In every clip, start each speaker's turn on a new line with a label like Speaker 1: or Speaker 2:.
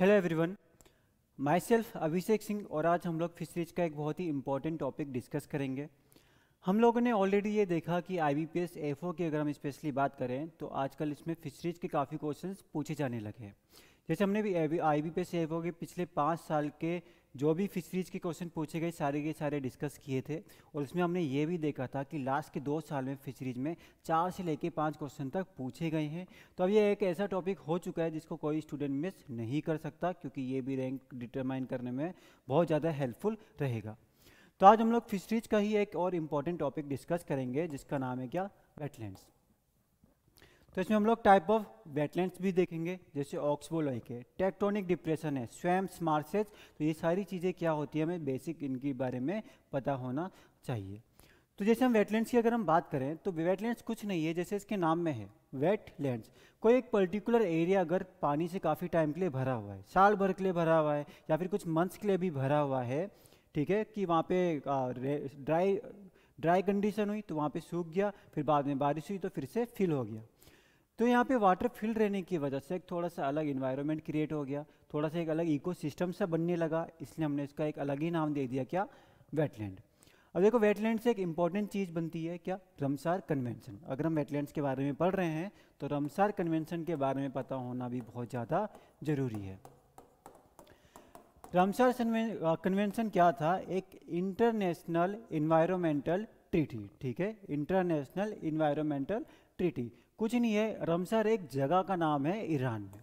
Speaker 1: hello everyone my self Abhishek Singh और आज हम लोग फिशरीज का एक बहुत ही इंपॉर्टेंट टॉपिक डिस्कस करेंगे हम लोगों ने ऑलरेडी ये देखा कि I B P S F O की अगर हम स्पेशली बात करें तो आजकल इसमें फिशरीज के काफ़ी क्वेश्चन पूछे जाने लगे हैं जैसे हमने भी I B P S F O के पिछले पाँच साल के जो भी फिशरीज के क्वेश्चन पूछे गए सारे के सारे डिस्कस किए थे और इसमें हमने ये भी देखा था कि लास्ट के दो साल में फिशरीज में चार से लेके पाँच क्वेश्चन तक पूछे गए हैं तो अब ये एक ऐसा टॉपिक हो चुका है जिसको कोई स्टूडेंट मिस नहीं कर सकता क्योंकि ये भी रैंक डिटरमाइन करने में बहुत ज़्यादा हेल्पफुल रहेगा तो आज हम लोग फिशरीज का ही एक और इम्पॉर्टेंट टॉपिक डिस्कस करेंगे जिसका नाम है क्या वेटलैंड्स तो इसमें हम लोग टाइप ऑफ वेटलैंड भी देखेंगे जैसे ऑक्सबोलोई है टेक्टोनिक डिप्रेशन है स्वयं स्मार्सेज तो ये सारी चीज़ें क्या होती है हमें बेसिक इनके बारे में पता होना चाहिए तो जैसे हम वेटलैंड्स की अगर हम बात करें तो वेटलैंड्स कुछ नहीं है जैसे इसके नाम में है वेटलैंड्स कोई एक पर्टिकुलर एरिया अगर पानी से काफ़ी टाइम के लिए भरा हुआ है साल भर के लिए भरा हुआ है या फिर कुछ मंथ्स के लिए भी भरा हुआ है ठीक है कि वहाँ पे ड्राई ड्राई कंडीशन हुई तो वहाँ पे सूख गया फिर बाद में बारिश हुई तो फिर से फिल हो गया तो यहाँ पे वाटर फिल रहने की वजह से एक थोड़ा सा अलग इन्वायरमेंट क्रिएट हो गया थोड़ा सा एक अलग इकोसिस्टम सा बनने लगा इसलिए हमने इसका एक अलग ही नाम दे दिया क्या वेटलैंड अब देखो वेटलैंड से एक इम्पॉर्टेंट चीज़ बनती है क्या रमसार कन्वेंशन अगर हम वेटलैंड्स के बारे में पढ़ रहे हैं तो रमसार कन्वेंशन के बारे में पता होना भी बहुत ज़्यादा ज़रूरी है रमसार कन्वेंशन क्या था एक इंटरनेशनल इन्वायरमेंटल ट्रीटी ठीक है इंटरनेशनल इन्वायरमेंटल ट्रीटी कुछ नहीं है रमसर एक जगह का नाम है ईरान में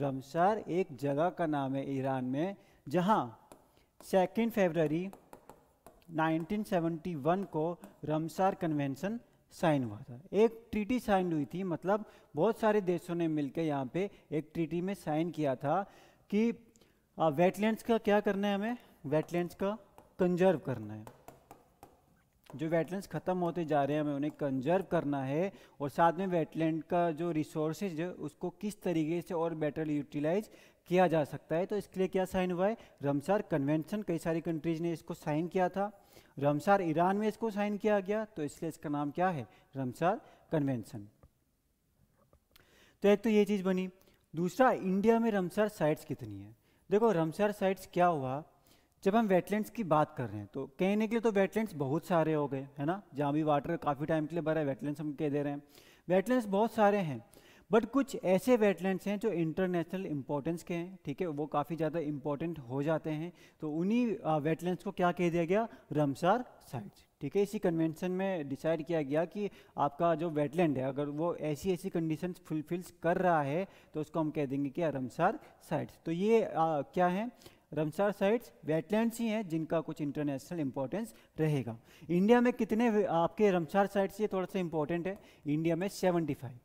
Speaker 1: रमसर एक जगह का नाम है ईरान में जहाँ सेकेंड फरवरी 1971 को रमसार कन्वेंशन साइन हुआ था एक ट्रीटी साइन हुई थी मतलब बहुत सारे देशों ने मिलकर यहाँ पे एक ट्रीटी में साइन किया था कि वेटलैंड्स का क्या करना है हमें वेटलैंड्स का कंजर्व करना है जो वेटलैंड्स ख़त्म होते जा रहे हैं हमें उन्हें कंजर्व करना है और साथ में वेटलैंड का जो रिसोर्सेज है उसको किस तरीके से और बेटर यूटिलाइज किया जा सकता है तो इसके लिए क्या साइन हुआ है रमसार कन्वेंशन कई सारी कंट्रीज़ ने इसको साइन किया था रमसार ईरान में इसको साइन किया गया तो इसलिए इसका नाम क्या है रमसार कन्वेंशन तो एक तो ये चीज़ बनी दूसरा इंडिया में रमसार साइट्स कितनी है देखो रमसार साइट्स क्या हुआ जब हम वेटलैंड्स की बात कर रहे हैं तो कहने के लिए तो वेटलैंड्स बहुत सारे हो गए है ना जहाँ भी वाटर काफ़ी टाइम के लिए भरा है वेटलैंड्स हम कह दे रहे हैं वेटलैंड्स बहुत सारे हैं बट कुछ ऐसे वेटलैंड्स हैं जो इंटरनेशनल इंपॉर्टेंस के हैं ठीक है वो काफ़ी ज़्यादा इंपॉर्टेंट हो जाते हैं तो उन्हीं वेटलैंड्स को क्या कह दिया गया रमसार साइट्स ठीक है इसी कन्वेंशन में डिसाइड किया गया कि आपका जो वेटलैंड है अगर वो ऐसी ऐसी कंडीशंस फुलफिल्स कर रहा है तो उसको हम कह देंगे कि रमसार साइट्स तो ये आ, क्या है रमसार साइट्स वेटलैंड्स ही हैं जिनका कुछ इंटरनेशनल इंपॉर्टेंस रहेगा इंडिया में कितने आपके रमसार साइट्स ये थोड़ा सा इंपॉर्टेंट है इंडिया में फाइव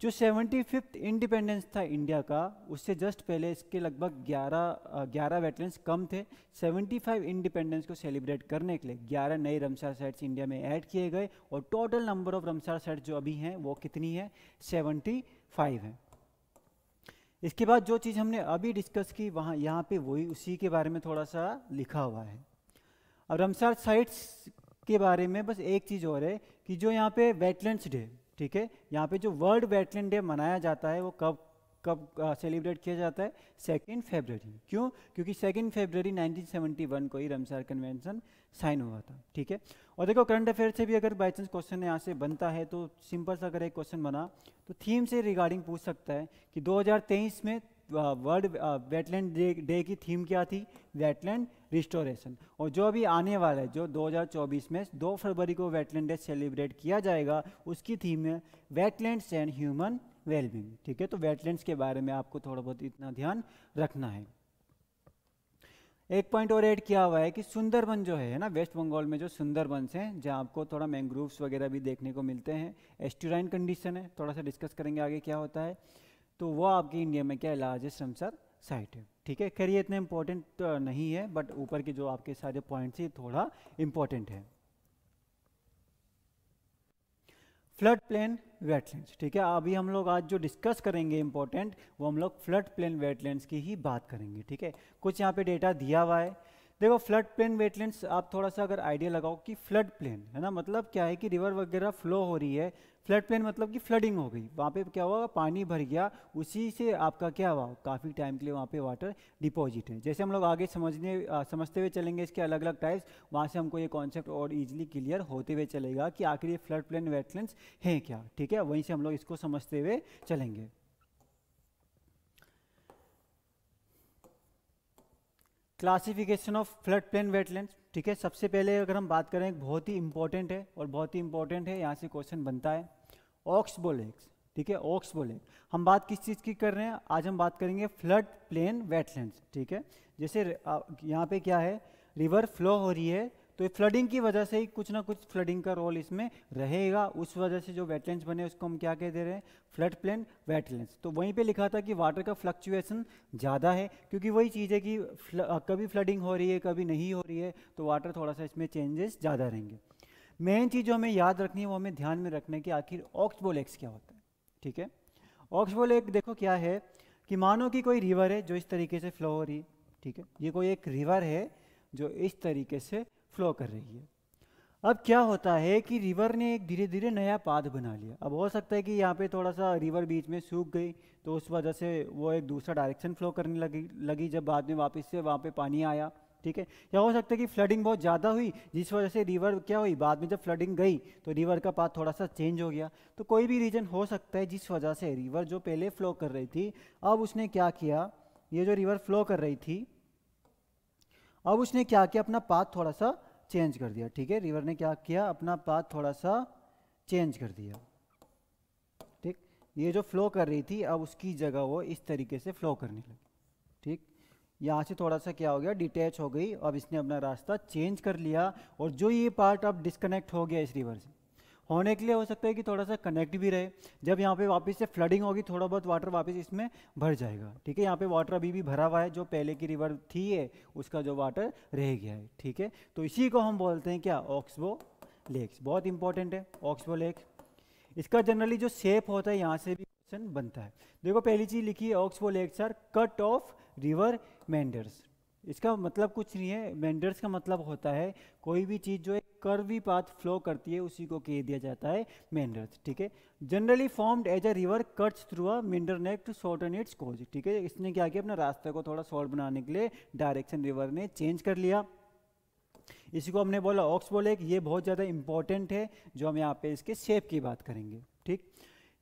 Speaker 1: जो सेवेंटी फिफ्थ इंडिपेंडेंस था इंडिया का उससे जस्ट पहले इसके लगभग 11 11 वेटलैंड्स कम थे 75 इंडिपेंडेंस को सेलिब्रेट करने के लिए 11 नए रमसार साइट्स इंडिया में ऐड किए गए और total number of Ramsar sites जो अभी हैं वो कितनी है 75 है इसके बाद जो चीज़ हमने अभी डिस्कस की वहाँ यहाँ पे वही उसी के बारे में थोड़ा सा लिखा हुआ है अब रमसार साइट्स के बारे में बस एक चीज़ और है कि जो यहाँ पे वेटलैंड्स डे ठीक है यहाँ पे जो वर्ल्ड वेटलैंड डे मनाया जाता है वो कब कब सेलिब्रेट किया जाता है सेकेंड फेबररी क्यों क्योंकि सेकेंड फेबररी 1971 को ही रमसार कन्वेंशन साइन हुआ था ठीक है और देखो करंट अफेयर से भी अगर बाई चांस क्वेश्चन यहाँ से बनता है तो सिंपल सा अगर एक क्वेश्चन बना तो थीम से रिगार्डिंग पूछ सकता है कि 2023 में वर्ल्ड वेटलैंड डे की थीम क्या थी वेटलैंड रिस्टोरेशन और जो अभी आने वाला है जो 2024 में 2 फरवरी को वेटलैंड डे सेलिब्रेट किया जाएगा उसकी थीम है वेटलैंड्स एंड ह्यूमन वेलबिंग ठीक है तो वेटलैंड्स के बारे में आपको थोड़ा बहुत इतना ध्यान रखना है एक पॉइंट और ऐड किया हुआ है कि सुंदरबन जो है ना वेस्ट बंगाल में जो सुंदरबन हैं जहाँ आपको थोड़ा मैंग्रोव्स वगैरह भी देखने को मिलते हैं एस्टूराइन कंडीशन है थोड़ा सा डिस्कस करेंगे आगे क्या होता है तो वो आपके इंडिया में क्या लार्जेस्ट रमसर साइट है ठीक है खैर ये इतना इम्पोर्टेंट तो नहीं है बट ऊपर के जो आपके सारे पॉइंट्स हैं थोड़ा इम्पोर्टेंट है फ्लड प्लेन वेटलैंड्स ठीक है अभी हम लोग आज जो डिस्कस करेंगे इंपॉर्टेंट वो हम लोग फ्लड प्लेन वेटलैंड्स की ही बात करेंगे ठीक है कुछ यहाँ पे डेटा दिया हुआ है देखो फ्लड प्लेन वेटलैंड आप थोड़ा सा अगर आइडिया लगाओ कि फ्लड प्लेन है ना मतलब क्या है कि रिवर वगैरह फ्लो हो रही है फ्लड प्लेन मतलब कि फ्लडिंग हो गई वहाँ पे क्या हुआ पानी भर गया उसी से आपका क्या हुआ काफ़ी टाइम के लिए वहाँ पे वाटर डिपॉजिट है जैसे हम लोग आगे समझने आ, समझते हुए चलेंगे इसके अलग अलग टाइप्स वहाँ से हमको ये कॉन्सेप्ट और इजीली क्लियर होते हुए चलेगा कि आखिर ये फ्लड प्लेन वेटलैंड्स हैं क्या ठीक है वहीं से हम लोग इसको समझते हुए चलेंगे classification of flood plain wetland ठीक है सबसे पहले अगर हम बात करें बहुत ही इंपॉर्टेंट है और बहुत ही इंपॉर्टेंट है यहाँ से क्वेश्चन बनता है ऑक्सबो लेक्स ठीक है ऑक्स लेक हम बात किस चीज़ की कर रहे हैं आज हम बात करेंगे फ्लड प्लेन वेटलैंड ठीक है जैसे यहाँ पे क्या है रिवर फ्लो हो रही है तो ये फ्लडिंग की वजह से ही कुछ ना कुछ फ्लडिंग का रोल इसमें रहेगा उस वजह से जो वेटलैंड बने उसको हम क्या कह दे रहे हैं फ्लड प्लेन वेटलैंड तो वहीं पे लिखा था कि वाटर का फ्लक्चुएसन ज़्यादा है क्योंकि वही चीज़ है कि फ्ल, कभी फ्लडिंग हो रही है कभी नहीं हो रही है तो वाटर थोड़ा सा इसमें चेंजेस ज़्यादा रहेंगे मेन चीज़ जो हमें याद रखनी है वो हमें ध्यान में रखना है कि आखिर ऑक्सबोल एक्स क्या होता है ठीक है ऑक्सबोल एक देखो क्या है कि मानो कि कोई रिवर है जो इस तरीके से फ्लो हो रही है ठीक है ये कोई एक रिवर है जो इस तरीके से फ्लो कर रही है अब क्या होता है कि रिवर ने एक धीरे धीरे नया पाथ बना लिया अब हो सकता है कि यहाँ पे थोड़ा सा रिवर बीच में सूख गई तो उस वजह से वो एक दूसरा डायरेक्शन फ्लो करने लगी लगी जब बाद में वापस से वहाँ पे पानी आया ठीक है या हो सकता है कि फ्लडिंग बहुत ज़्यादा हुई जिस वजह से रिवर क्या हुई बाद में जब फ्लडिंग गई तो रिवर का पाथ थोड़ा सा चेंज हो गया तो कोई भी रीजन हो सकता है जिस वजह से रिवर जो पहले फ्लो कर रही थी अब उसने क्या किया ये जो रिवर फ्लो कर रही थी अब उसने क्या किया अपना पाथ थोड़ा सा चेंज कर दिया ठीक है रिवर ने क्या किया अपना पाथ थोड़ा सा चेंज कर दिया ठीक ये जो फ्लो कर रही थी अब उसकी जगह वो इस तरीके से फ्लो करने लगी ठीक यहाँ से थोड़ा सा क्या हो गया डिटैच हो गई अब इसने अपना रास्ता चेंज कर लिया और जो ये पार्ट अब डिस्कनेक्ट हो गया इस रिवर से होने के लिए हो सकता है कि थोड़ा सा कनेक्ट भी रहे जब यहाँ पे वापस से फ्लडिंग होगी थोड़ा बहुत वाटर वापस इसमें भर जाएगा ठीक है यहाँ पे वाटर अभी भी भरा हुआ है जो पहले की रिवर थी है उसका जो वाटर रह गया है ठीक है तो इसी को हम बोलते हैं क्या ऑक्सबो लेक्स बहुत इंपॉर्टेंट है ऑक्सबो लेक इसका जनरली जो शेप होता है यहाँ से भी क्वेश्चन बनता है देखो पहली चीज़ लिखी है oxbow lakes are cut off river meanders इसका मतलब कुछ नहीं है मैंडर्स का मतलब होता है कोई भी चीज़ जो है कर्वी पाथ फ्लो करती है उसी को कह दिया जाता है मेंडर्स ठीक है generally formed as a river cuts through a meander neck to shorten its course ठीक है इसने क्या किया अपना रास्ते को थोड़ा शॉर्ट बनाने के लिए डायरेक्शन रिवर ने चेंज कर लिया इसी को हमने बोला ऑक्सबोल एक ये बहुत ज़्यादा इंपॉर्टेंट है जो हम यहाँ पे इसके शेप की बात करेंगे ठीक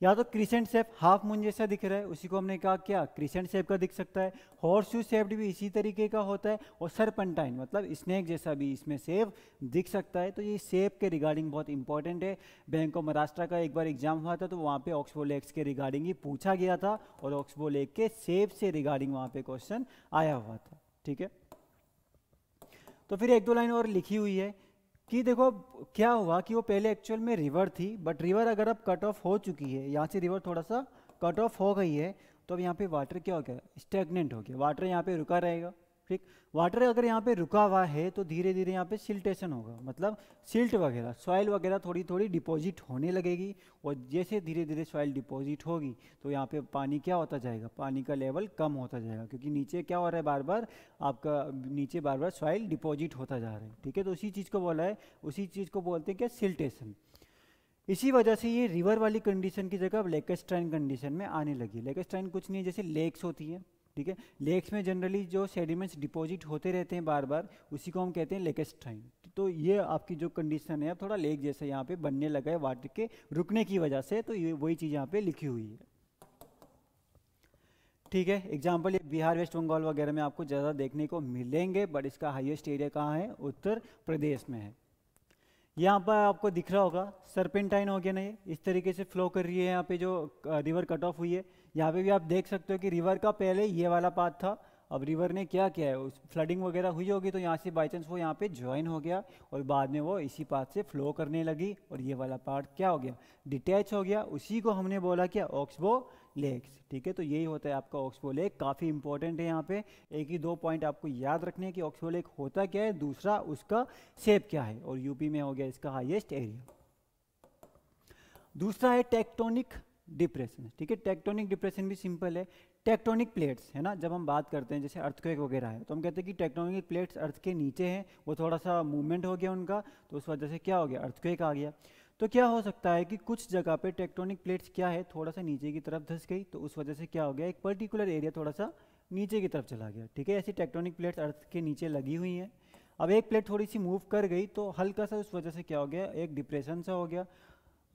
Speaker 1: या तो क्रिसेंट सेप हाफ मून जैसा दिख रहा है उसी को हमने कहा क्या क्रिसेंट सेप का दिख सकता है हॉर्स शू सेप्ड भी इसी तरीके का होता है और सरपेंटाइन मतलब स्नेक जैसा भी इसमें सेप दिख सकता है तो ये सेप के रिगार्डिंग बहुत इंपॉर्टेंट है बैंक ऑफ महाराष्ट्र का एक बार एग्जाम हुआ था तो वहाँ पे ऑक्सबो लेक्स के रिगार्डिंग ही पूछा गया था और ऑक्सबो लेक के सेप से रिगार्डिंग वहाँ पे क्वेश्चन आया हुआ था ठीक है तो फिर एक दो लाइन और लिखी हुई है कि देखो क्या हुआ कि वो पहले एक्चुअल में रिवर थी बट रिवर अगर अब कट ऑफ हो चुकी है यहाँ से रिवर थोड़ा सा कट ऑफ हो गई है तो अब यहाँ पे वाटर क्या हो गया स्टेगनेंट हो गया वाटर यहाँ पे रुका रहेगा ठीक वाटर अगर यहाँ पे रुका हुआ है तो धीरे धीरे यहाँ पे सिल्टेशन होगा मतलब सिल्ट वगैरह सॉइल वगैरह थोड़ी थोड़ी डिपॉजिट होने लगेगी और जैसे धीरे धीरे सॉइल डिपॉजिट होगी तो यहाँ पे पानी क्या होता जाएगा पानी का लेवल कम होता जाएगा क्योंकि नीचे क्या हो रहा है बार बार आपका नीचे बार बार सॉइल डिपॉजिट होता जा रहा है ठीक है तो उसी चीज़ को बोला है उसी चीज़ को बोलते हैं क्या सिल्टेशन इसी वजह से ये रिवर वाली कंडीशन की जगह अब लेकेस्ट्राइन कंडीशन में आने लगी लेकेस्ट्राइन कुछ नहीं है जैसे लेक्स होती है ठीक है लेक्स में जनरली जो सेडिमेंट्स डिपॉजिट होते रहते हैं बार बार उसी को हम कहते हैं टाइम तो ये आपकी जो कंडीशन है अब थोड़ा लेक जैसा यहाँ पे बनने लगा है वाटर के रुकने की वजह से तो ये वही चीज़ यहाँ पे लिखी हुई है ठीक है एग्जाम्पल ये बिहार वेस्ट बंगाल वगैरह में आपको ज़्यादा देखने को मिलेंगे बट इसका हाइएस्ट एरिया कहाँ है उत्तर प्रदेश में है यहाँ पर आपको दिख रहा होगा सरपेंटाइन हो गया ना ये इस तरीके से फ्लो कर रही है यहाँ पे जो रिवर कट ऑफ हुई है यहाँ पे भी आप देख सकते हो कि रिवर का पहले ये वाला पाथ था अब रिवर ने क्या किया है उस फ्लडिंग वगैरह हुई होगी तो यहाँ से बाई चांस वो यहाँ पे ज्वाइन हो गया और बाद में वो इसी पाथ से फ्लो करने लगी और ये वाला पार्ट क्या हो गया डिटैच हो गया उसी को हमने बोला क्या ऑक्सबो लेक्स ठीक है तो यही होता है आपका ऑक्सबो लेक काफ़ी इंपॉर्टेंट है यहाँ पे एक ही दो पॉइंट आपको याद रखने कि ऑक्सबो लेक होता क्या है दूसरा उसका सेप क्या है और यूपी में हो गया इसका हाइएस्ट एरिया दूसरा है टेक्टोनिक डिप्रेशन ठीक है टेक्टोनिक डिप्रेशन भी सिंपल है टेक्टोनिक प्लेट्स है ना जब हम बात करते हैं जैसे अर्थक्वेक वगैरह है तो हम कहते हैं कि टेक्टोनिक प्लेट्स अर्थ के नीचे हैं वो थोड़ा सा मूवमेंट हो गया उनका तो उस वजह से क्या हो गया अर्थक्वेक आ गया तो क्या हो सकता है कि कुछ जगह पे टेक्टोनिक प्लेट्स क्या है थोड़ा सा नीचे की तरफ धस गई तो उस वजह से क्या हो गया एक पर्टिकुलर एरिया थोड़ा सा नीचे की तरफ चला गया ठीक है ऐसी टेक्टोनिक प्लेट्स अर्थ के नीचे लगी हुई हैं अब एक प्लेट थोड़ी सी मूव कर गई तो हल्का सा उस वजह से क्या हो गया एक डिप्रेशन सा हो गया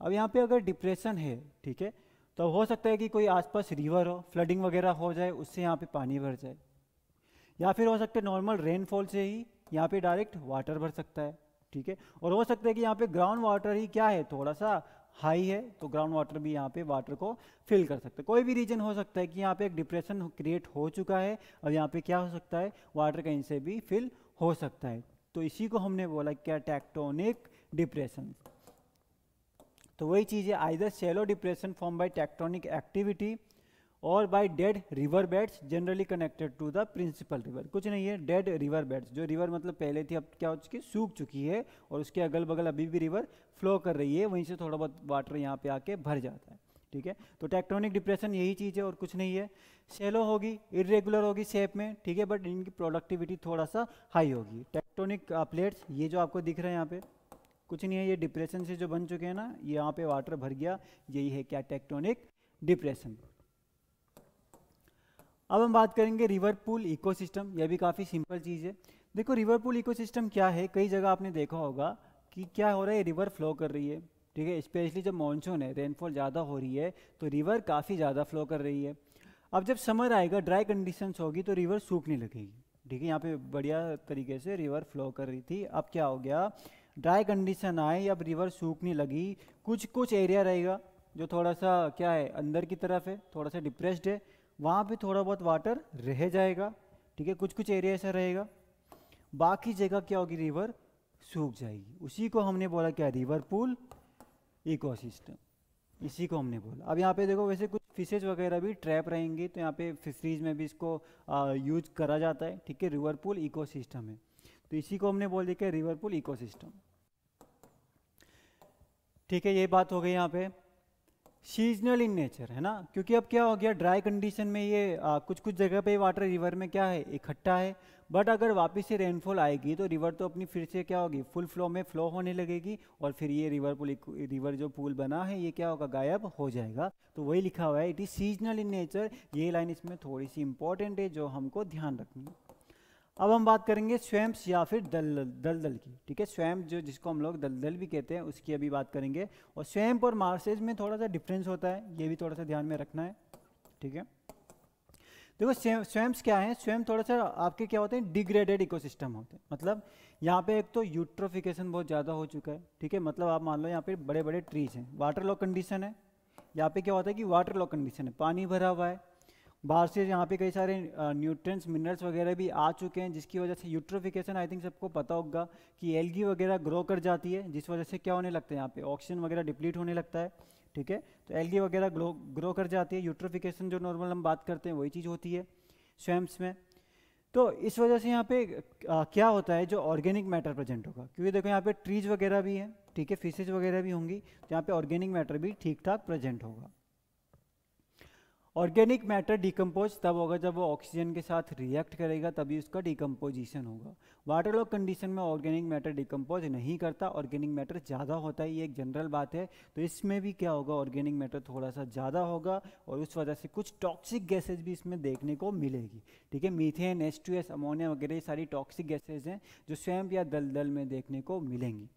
Speaker 1: अब यहाँ पे अगर डिप्रेशन है ठीक है तो हो सकता है कि कोई आसपास रिवर हो फ्लडिंग वगैरह हो जाए उससे यहाँ पे पानी भर जाए या फिर हो सकता है नॉर्मल रेनफॉल से ही यहाँ पे डायरेक्ट वाटर भर सकता है ठीक है और हो सकता है कि यहाँ पे ग्राउंड वाटर ही क्या है थोड़ा सा हाई है तो ग्राउंड वाटर भी यहाँ पे वाटर को फिल कर सकता है कोई भी रीजन हो सकता है कि यहाँ पे एक डिप्रेशन क्रिएट हो चुका है और यहाँ पे क्या हो सकता है वाटर कहीं से भी फिल हो सकता है तो इसी को हमने बोला क्या टैक्टोनिक डिप्रेशन तो वही चीज़ है either shallow depression formed by tectonic activity और by dead river beds generally connected to the principal river कुछ नहीं है डेड रिवर बेड्स जो रिवर मतलब पहले थी अब क्या हो चुकी सूख चुकी है और उसके अगल बगल अभी भी रिवर फ्लो कर रही है वहीं से थोड़ा बहुत वाटर यहाँ पे आके भर जाता है ठीक है तो टेक्ट्रॉनिक डिप्रेशन यही चीज़ है और कुछ नहीं है सेलो होगी इरेगुलर होगी शेप में ठीक है बट इनकी प्रोडक्टिविटी थोड़ा सा हाई होगी टेक्ट्रॉनिक प्लेट्स ये जो आपको दिख रहे हैं यहाँ पे कुछ नहीं है ये डिप्रेशन से जो बन चुके हैं ना ये यहाँ पे वाटर भर गया यही है क्या टेक्टोनिक डिप्रेशन अब हम बात करेंगे रिवर पूल इकोसिस्टम यह भी काफ़ी सिंपल चीज़ है देखो रिवर पूल इकोसिस्टम क्या है कई जगह आपने देखा होगा कि क्या हो रहा है रिवर फ्लो कर रही है ठीक है स्पेशली जब मानसून है रेनफॉल ज़्यादा हो रही है तो रिवर काफ़ी ज़्यादा फ्लो कर रही है अब जब समर आएगा ड्राई कंडीशंस होगी तो रिवर सूखने लगेगी ठीक है यहाँ पे बढ़िया तरीके से रिवर फ्लो कर रही थी अब क्या हो गया ड्राई कंडीशन आए अब रिवर सूखने लगी कुछ कुछ एरिया रहेगा जो थोड़ा सा क्या है अंदर की तरफ है थोड़ा सा डिप्रेस्ड है वहाँ पे थोड़ा बहुत वाटर रह जाएगा ठीक है कुछ कुछ एरिया ऐसा रहेगा बाकी जगह क्या होगी रिवर सूख जाएगी उसी को हमने बोला क्या रिवर पूल इको इसी को हमने बोला अब यहाँ पे देखो वैसे कुछ फिशेज वगैरह भी ट्रैप रहेंगी तो यहाँ पे फिशरीज में भी इसको आ, यूज करा जाता है ठीक है रिवर पूल इकोसिस्टम है तो इसी को हमने बोल दिया क्या रिवर पूल इकोसिस्टम ठीक है ये बात हो गई यहाँ पे सीजनल इन नेचर है ना क्योंकि अब क्या हो गया ड्राई कंडीशन में ये आ, कुछ कुछ जगह पे वाटर रिवर में क्या है इकट्ठा है बट अगर वापस से रेनफॉल आएगी तो रिवर तो अपनी फिर से क्या होगी फुल फ्लो में फ्लो होने लगेगी और फिर ये रिवर पुल रिवर जो पुल बना है ये क्या होगा गायब हो जाएगा तो वही लिखा हुआ है it is seasonal in nature ये लाइन इसमें थोड़ी सी इंपॉर्टेंट है जो हमको ध्यान रखनी है अब हम बात करेंगे स्वयं या फिर दल दलदल की ठीक है स्वयं जो जिसको हम लोग दलदल भी कहते हैं उसकी अभी बात करेंगे और स्वयं और मार्सेज में थोड़ा सा डिफरेंस होता है ये भी थोड़ा सा ध्यान में रखना है ठीक है देखो स्वयं क्या है स्वयं थोड़ा सा आपके क्या होते हैं डिग्रेडेड इकोसिस्टम होते हैं मतलब यहाँ पे एक तो यूट्रोफिकेशन बहुत ज़्यादा हो चुका है ठीक है मतलब आप मान लो यहाँ पे बड़े बड़े ट्रीज हैं वाटर लॉक कंडीशन है यहाँ पे क्या होता है कि वाटर लॉक कंडीशन है पानी भरा हुआ है बाहर से यहाँ पे कई सारे न्यूट्रिएंट्स मिनरल्स वगैरह भी आ चुके हैं जिसकी वजह से यूट्रोफिकेशन आई थिंक सबको पता होगा कि एलगी वगैरह ग्रो कर जाती है जिस वजह से क्या होने लगता है यहाँ पे ऑक्सीजन वगैरह डिप्लीट होने लगता है ठीक है तो एलगी वगैरह ग्रो ग्रो कर जाती है यूट्रोफिकेशन जो नॉर्मल हम बात करते हैं वही चीज़ होती है स्वयंस में तो इस वजह से यहाँ पे आ, क्या होता है जो ऑर्गेनिक मैटर प्रेजेंट होगा क्योंकि देखो यहाँ पे ट्रीज वगैरह भी हैं ठीक है फिशेज वगैरह भी होंगी तो यहाँ पे ऑर्गेनिक मैटर भी ठीक ठाक प्रेजेंट होगा ऑर्गेनिक मैटर डिकम्पोज तब होगा जब वो ऑक्सीजन के साथ रिएक्ट करेगा तभी उसका डिकम्पोजिशन होगा वाटर लॉक कंडीशन में ऑर्गेनिक मैटर डिकम्पोज नहीं करता ऑर्गेनिक मैटर ज़्यादा होता है ये एक जनरल बात है तो इसमें भी क्या होगा ऑर्गेनिक मैटर थोड़ा सा ज़्यादा होगा और उस वजह से कुछ टॉक्सिक गैसेज भी इसमें देखने को मिलेगी ठीक है methane S two S ammonia वगैरह ये सारी टॉक्सिक गैसेज हैं जो स्वयं या दलदल में देखने को मिलेंगी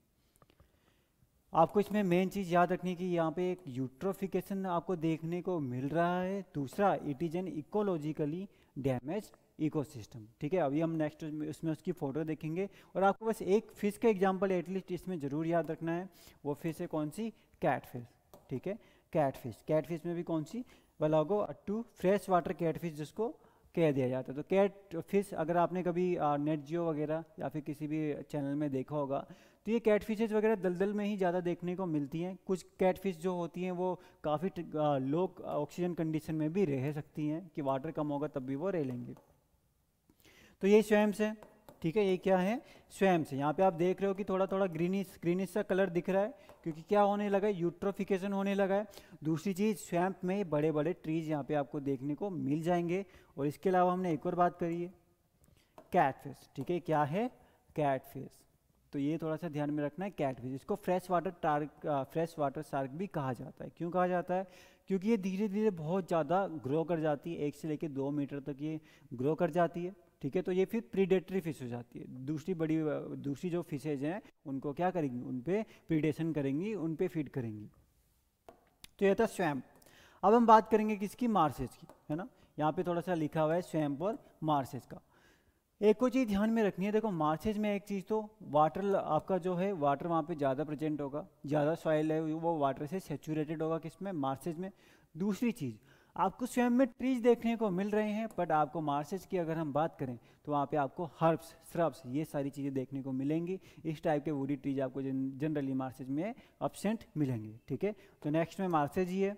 Speaker 1: आपको इसमें मेन चीज़ याद रखनी है कि यहाँ पे एक यूट्रोफिकेशन आपको देखने को मिल रहा है दूसरा it is an ecologically damage ecosystem ठीक है अभी हम नेक्स्ट उसमें उसकी फ़ोटो देखेंगे और आपको बस एक फ़िश का एग्जाम्पल एटलीस्ट इसमें ज़रूर याद रखना है वो फिश है कौन सी कैट फिश ठीक है कैट फिश कैट फिश में भी कौन सी बलागो अट्टू फ्रेश वाटर कैट फिश जिसको कह दिया जाता है तो कैट फिश अगर आपने कभी नेट जियो वगैरह या फिर किसी भी चैनल में देखा होगा तो ये कैटफिशेज वगैरह दलदल में ही ज़्यादा देखने को मिलती हैं कुछ कैटफिश जो होती हैं वो काफ़ी लो ऑक्सीजन कंडीशन में भी रह सकती हैं कि वाटर कम होगा तब भी वो रह लेंगे तो ये स्वयं से ठीक है ये क्या है स्वयं से यहाँ पे आप देख रहे हो कि थोड़ा थोड़ा ग्रीनिश ग्रीनिश सा कलर दिख रहा है क्योंकि क्या होने लगा है यूट्रोफिकेशन होने लगा है दूसरी चीज़ स्वैम्प में बड़े बड़े ट्रीज यहाँ पे आपको देखने को मिल जाएंगे और इसके अलावा हमने एक और बात करी है कैटफिश ठीक है क्या है कैटफिश तो ये थोड़ा सा ध्यान में रखना है कैटफिश इसको fresh water shark fresh water shark भी कहा जाता है क्यों कहा जाता है क्योंकि ये धीरे धीरे बहुत ज़्यादा ग्रो कर जाती है एक से लेकर दो मीटर तक ये ग्रो कर जाती है ठीक है तो ये फिर प्रीडेटरी फिश हो जाती है दूसरी बड़ी दूसरी जो फिशेज हैं उनको क्या करेंगी उन पर प्रीडेशन करेंगी उन पर फीड करेंगी तो यह था स्वैम्प अब हम बात करेंगे किसकी मार्सेज की है ना यहाँ पे थोड़ा सा लिखा हुआ है स्वैम्प और मार्सेज का एक को चीज़ ध्यान में रखनी है देखो मार्चेज में एक चीज़ तो वाटर आपका जो है वाटर वहाँ पे ज़्यादा प्रेजेंट होगा ज़्यादा सॉइल है वो वाटर से सेचूरेटेड होगा किस में मार्चेज में दूसरी चीज़ आपको स्वयं में ट्रीज देखने को मिल रहे हैं बट आपको मार्सेज की अगर हम बात करें तो वहाँ पे आपको हर्ब्स श्रब्स ये सारी चीज़ें देखने को मिलेंगी इस टाइप के वुडी ट्रीज आपको जनरली मार्सेज में अपसेंट मिलेंगे ठीक है तो नेक्स्ट में मार्सेज ही है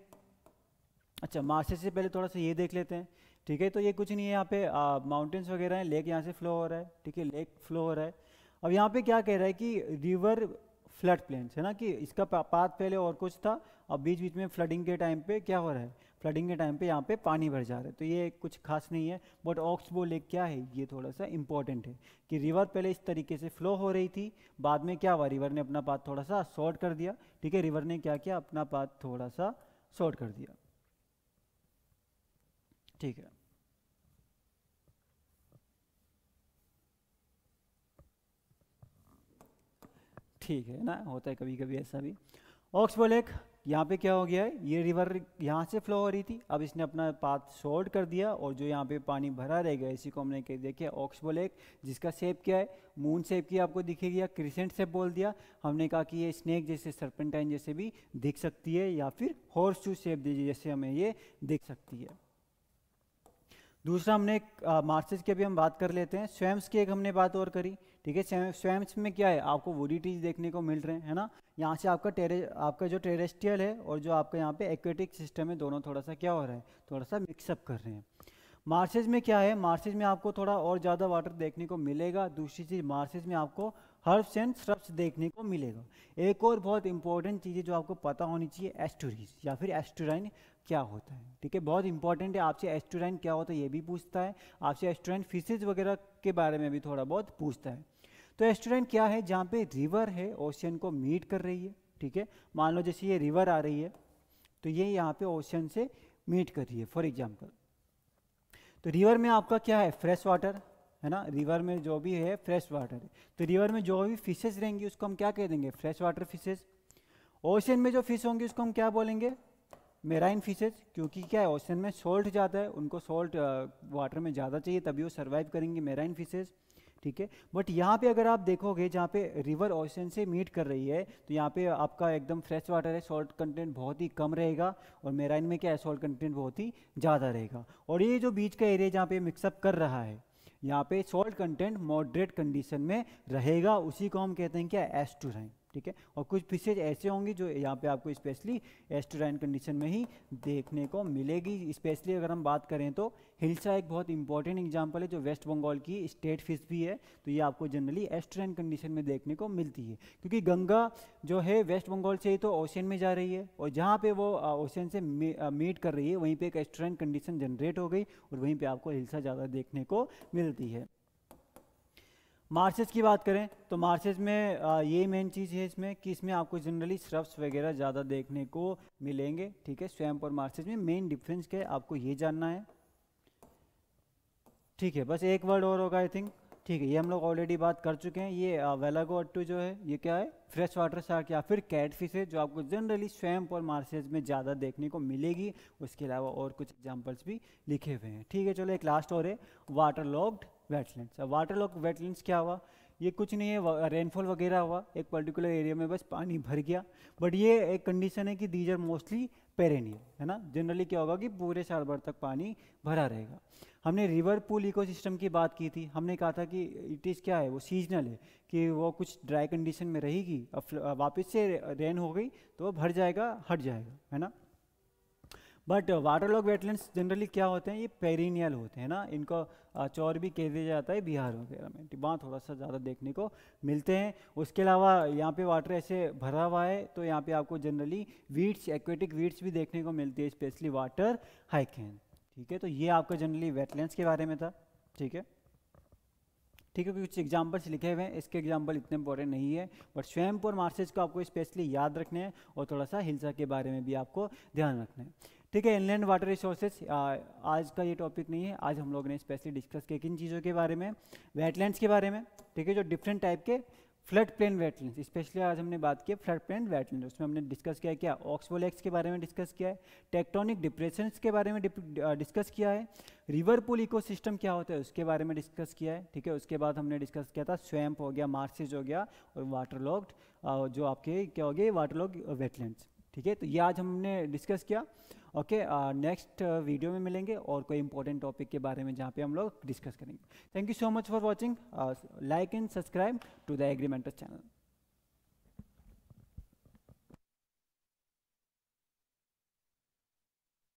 Speaker 1: अच्छा मार्सेज से पहले थोड़ा सा ये देख लेते हैं ठीक है तो ये कुछ नहीं है यहाँ पे माउंटेन्स वगैरह हैं लेक यहाँ से फ्लो हो रहा है ठीक है लेक फ्लो हो रहा है अब यहाँ पे क्या कह रहा है कि रिवर फ्लड प्लेन्स है ना कि इसका पाथ पहले और कुछ था अब बीच बीच में फ्लडिंग के टाइम पे क्या हो रहा है फ्लडिंग के टाइम पे यहाँ पे पानी भर जा रहा है तो ये कुछ खास नहीं है बट ऑक्सबो लेक क्या है ये थोड़ा सा इंपॉर्टेंट है कि रिवर पहले इस तरीके से फ्लो हो रही थी बाद में क्या हुआ रिवर ने अपना पाथ थोड़ा सा शॉर्ट कर दिया ठीक है रिवर ने क्या किया अपना पाथ थोड़ा सा शॉर्ट कर दिया ठीक है ठीक है ना होता है कभी कभी ऐसा भी ऑक्सबोल लेक यहाँ पे क्या हो गया है ये रिवर यहाँ से फ्लो हो रही थी अब इसने अपना पाथ शॉर्ट कर दिया और जो यहाँ पे पानी भरा रह गया इसी को हमने कह दिया लेक जिसका शेप क्या है मून शेप की आपको दिखेगी या क्रिसेंट शेप बोल दिया हमने कहा कि ये स्नेक जैसे सरपेंटाइन जैसे भी दिख सकती है या फिर हॉर्स शू शेप जैसे हमें ये दिख सकती है दूसरा हमने मार्सेज की भी हम बात कर लेते हैं स्वयंस की एक हमने बात और करी ठीक है स्वयं में क्या है आपको वोडिटीज देखने को मिल रहे हैं है ना यहाँ से आपका टेरे आपका जो टेरेस्ट्रियल है और जो आपका यहाँ पे एक्वेटिक सिस्टम है दोनों थोड़ा सा क्या हो रहा है थोड़ा सा मिक्सअप कर रहे हैं मार्सेज में क्या है मार्सेज में आपको थोड़ा और ज़्यादा वाटर देखने को मिलेगा दूसरी चीज़ मार्सेज में आपको हर्ब्स एंड श्रब्स देखने को मिलेगा एक और बहुत इंपॉर्टेंट चीज़ है जो आपको पता होनी चाहिए एस्टोरीज या फिर एस्टोराइन क्या होता है ठीक है बहुत इंपॉर्टेंट है आपसे एस्टूडेंट क्या होता है ये भी पूछता है आपसे एस्टूडेंट फिशेज वगैरह के बारे में भी थोड़ा बहुत पूछता है तो एस्टूडेंट क्या है जहाँ पे रिवर है ओशियन को मीट कर रही है ठीक है मान लो जैसे ये रिवर आ रही है तो ये यहाँ पे ओशियन से मीट कर रही है फॉर एग्जाम्पल तो रिवर में आपका क्या है फ्रेश वाटर है ना रिवर में जो भी है फ्रेश वाटर है तो रिवर में जो भी फिशेज रहेंगी उसको हम क्या कह देंगे फ्रेश वाटर फिशेज ओशियन में जो फिश होंगी उसको हम क्या बोलेंगे मेराइन फिशेज क्योंकि क्या है ओशन में सॉल्ट ज़्यादा है उनको सॉल्ट वाटर में ज़्यादा चाहिए तभी वो सर्वाइव करेंगे मेराइन फिशेज ठीक है बट यहाँ पे अगर आप देखोगे जहाँ पे रिवर ओशन से मीट कर रही है तो यहाँ पे आपका एकदम फ्रेश वाटर है सॉल्ट कंटेंट बहुत ही कम रहेगा और मेराइन में क्या है सॉल्ट कंटेंट बहुत ही ज़्यादा रहेगा और ये जो बीच का एरिया जहाँ पे मिक्सअप कर रहा है यहाँ पे सॉल्ट कंटेंट मॉडरेट कंडीशन में रहेगा उसी को हम कहते हैं क्या एस्टूराइन ठीक है और कुछ फिशेज ऐसे होंगे जो यहाँ पे आपको स्पेशली एस्टोराइन कंडीशन में ही देखने को मिलेगी स्पेशली अगर हम बात करें तो हिल्सा एक बहुत इंपॉर्टेंट एग्जाम्पल है जो वेस्ट बंगाल की स्टेट फिश भी है तो ये आपको जनरली एस्टोराइन कंडीशन में देखने को मिलती है क्योंकि गंगा जो है वेस्ट बंगाल से ही तो ओशन में जा रही है और जहाँ पर वो ओशन से मीट कर रही है वहीं पर एक एस्टोराइन कंडीशन जनरेट हो गई और वहीं पर आपको हिल्सा ज़्यादा देखने को मिलती है मार्सेज की बात करें तो मार्सेज में ये मेन चीज़ है इसमें कि इसमें आपको जनरली श्रब्स वगैरह ज़्यादा देखने को मिलेंगे ठीक है स्वयं और मार्सेज में मेन डिफरेंस क्या है आपको ये जानना है ठीक है बस एक वर्ड और होगा आई थिंक ठीक है ये हम लोग ऑलरेडी बात कर चुके हैं ये वेलागो अट्टू जो है ये क्या है फ्रेश वाटर शार्क या फिर कैटफिश है जो आपको जनरली स्वयं और मार्सेज में ज़्यादा देखने को मिलेगी उसके अलावा और कुछ एग्जाम्पल्स भी लिखे हुए हैं ठीक है चलो एक लास्ट और है वाटर लॉग्ड वेटलैंड अब वाटर लॉक वेटलैंड क्या हुआ ये कुछ नहीं है रेनफॉल वगैरह हुआ एक पर्टिकुलर एरिया में बस पानी भर गया बट ये एक कंडीशन है कि दीज आर मोस्टली पेरेनियल है ना जनरली क्या होगा कि पूरे साल भर तक पानी भरा रहेगा हमने रिवर पूल इकोसिस्टम की बात की थी हमने कहा था कि इट इज़ क्या है वो सीजनल है कि वो कुछ ड्राई कंडीशन में रहेगी अब वापस से रेन हो गई तो वो भर जाएगा हट जाएगा है ना but water log wetlands generally क्या होते हैं ये पेरिनियल होते हैं ना इनको uh, चौर भी कह दिया जाता है बिहार वगैरह में वहाँ तो थोड़ा सा ज़्यादा देखने को मिलते हैं उसके अलावा यहाँ पे वाटर ऐसे भरा हुआ है तो यहाँ पे आपको जनरली वीड्स एक्वेटिक वीड्स भी देखने को मिलती है स्पेशली वाटर हाइकैन ठीक है तो ये आपका जनरली वेटलैंड्स के बारे में था ठीक है ठीक है कुछ एग्जाम्पल्स लिखे हुए हैं इसके एग्जाम्पल इतने इंपॉर्टेंट नहीं है बट स्वयंपुर मार्सेज को आपको स्पेशली याद रखने हैं और थोड़ा सा हिलसा के बारे में भी आपको ध्यान रखना है ठीक है इनलैंड वाटर रिसोर्सेज आज का ये टॉपिक नहीं है आज हम लोग ने स्पेशली डिस्कस किया किन चीज़ों के बारे में वेटलैंड्स के बारे में ठीक है जो डिफरेंट टाइप के फ्लड प्लेन वेटलैंड स्पेशली आज हमने बात की फ्लड प्लेन वेटलैंड उसमें हमने डिस्कस किया क्या ऑक्सवोलेक्स के बारे में डिस्कस किया है टेक्टोनिक डिप्रेशन के बारे में डिस्कस किया है रिवर पुल इकोसिस्टम क्या होता है उसके बारे में डिस्कस किया है ठीक है उसके बाद हमने डिस्कस किया था स्वैम्प हो गया मार्सेज हो गया और वाटर लॉक्ड जो आपके क्या हो गए वाटर लॉग वेटलैंड्स ठीक है तो ये आज हमने डिस्कस किया ओके नेक्स्ट वीडियो में मिलेंगे और कोई इंपॉर्टेंट टॉपिक के बारे में जहाँ पे हम लोग डिस्कस करेंगे thank you so much for watching like and subscribe to the agrimentor channel